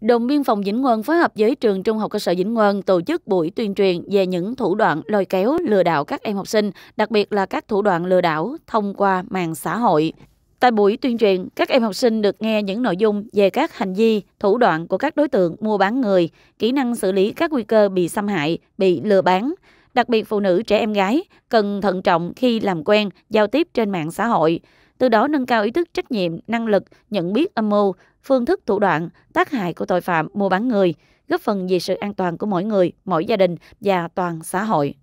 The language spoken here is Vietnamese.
Đồn biên phòng Vĩnh Ngân phối hợp với trường Trung học cơ sở Vĩnh Ngân tổ chức buổi tuyên truyền về những thủ đoạn lôi kéo lừa đảo các em học sinh, đặc biệt là các thủ đoạn lừa đảo thông qua mạng xã hội. Tại buổi tuyên truyền, các em học sinh được nghe những nội dung về các hành vi, thủ đoạn của các đối tượng mua bán người, kỹ năng xử lý các nguy cơ bị xâm hại, bị lừa bán. Đặc biệt phụ nữ trẻ em gái cần thận trọng khi làm quen, giao tiếp trên mạng xã hội từ đó nâng cao ý thức trách nhiệm, năng lực, nhận biết âm mưu, phương thức thủ đoạn, tác hại của tội phạm mua bán người, góp phần vì sự an toàn của mỗi người, mỗi gia đình và toàn xã hội.